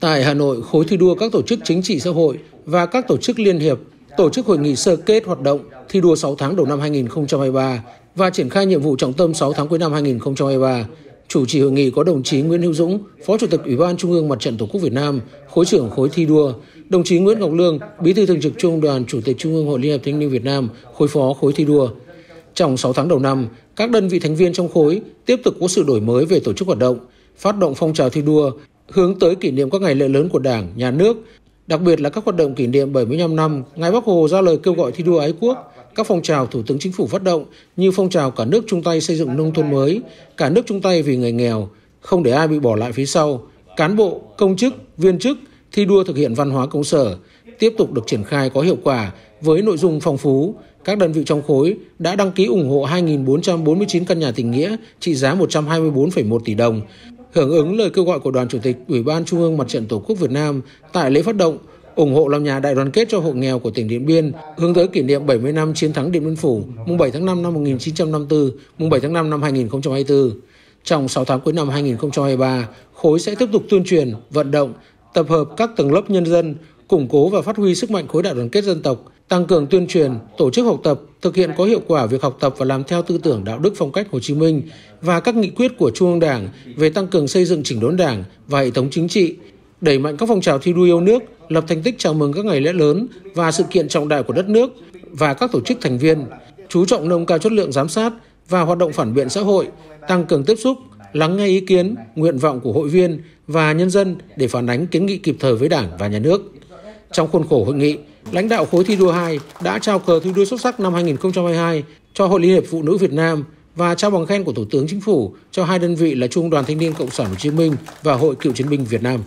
Tại Hà Nội, khối thi đua các tổ chức chính trị xã hội và các tổ chức liên hiệp tổ chức hội nghị sơ kết hoạt động thi đua 6 tháng đầu năm 2023 và triển khai nhiệm vụ trọng tâm 6 tháng cuối năm 2023. Chủ trì hội nghị có đồng chí Nguyễn Hữu Dũng, Phó Chủ tịch Ủy ban Trung ương Mặt trận Tổ quốc Việt Nam, khối trưởng khối thi đua, đồng chí Nguyễn Ngọc Lương, Bí thư Thường trực Trung Đoàn, Chủ tịch Trung ương Hội Liên hiệp Thanh niên Việt Nam, khối phó khối thi đua. Trong 6 tháng đầu năm, các đơn vị thành viên trong khối tiếp tục có sự đổi mới về tổ chức hoạt động, phát động phong trào thi đua, hướng tới kỷ niệm các ngày lễ lớn của Đảng, Nhà nước, đặc biệt là các hoạt động kỷ niệm 75 năm ngày Bắc Hồ ra lời kêu gọi thi đua ái quốc, các phong trào Thủ tướng Chính phủ phát động như phong trào cả nước chung tay xây dựng nông thôn mới, cả nước chung tay vì người nghèo, không để ai bị bỏ lại phía sau, cán bộ, công chức, viên chức thi đua thực hiện văn hóa công sở tiếp tục được triển khai có hiệu quả với nội dung phong phú. Các đơn vị trong khối đã đăng ký ủng hộ 2.449 căn nhà tình nghĩa trị giá 124,1 tỷ đồng, Hưởng ứng lời kêu gọi của Đoàn Chủ tịch Ủy ban Trung ương Mặt trận Tổ quốc Việt Nam tại lễ phát động ủng hộ làm nhà đại đoàn kết cho hộ nghèo của tỉnh Điện Biên hướng tới kỷ niệm 70 năm chiến thắng Điện Biên Phủ mùng 7 tháng 5 năm 1954, mùng 7 tháng 5 năm 2024. Trong 6 tháng cuối năm 2023, khối sẽ tiếp tục tuyên truyền, vận động, tập hợp các tầng lớp nhân dân, củng cố và phát huy sức mạnh khối đại đoàn kết dân tộc, tăng cường tuyên truyền, tổ chức học tập, thực hiện có hiệu quả việc học tập và làm theo tư tưởng đạo đức phong cách Hồ Chí Minh và các nghị quyết của Trung ương Đảng về tăng cường xây dựng chỉnh đốn Đảng và hệ thống chính trị, đẩy mạnh các phong trào thi đua yêu nước, lập thành tích chào mừng các ngày lễ lớn và sự kiện trọng đại của đất nước và các tổ chức thành viên, chú trọng nâng cao chất lượng giám sát và hoạt động phản biện xã hội, tăng cường tiếp xúc, lắng nghe ý kiến, nguyện vọng của hội viên và nhân dân để phản ánh kiến nghị kịp thời với Đảng và nhà nước. Trong khuôn khổ hội nghị, lãnh đạo khối thi đua 2 đã trao cờ thi đua xuất sắc năm 2022 cho Hội Liên hiệp Phụ nữ Việt Nam và trao bằng khen của Thủ tướng Chính phủ cho hai đơn vị là Trung đoàn Thanh niên Cộng sản Hồ Chí Minh và Hội Cựu chiến binh Việt Nam.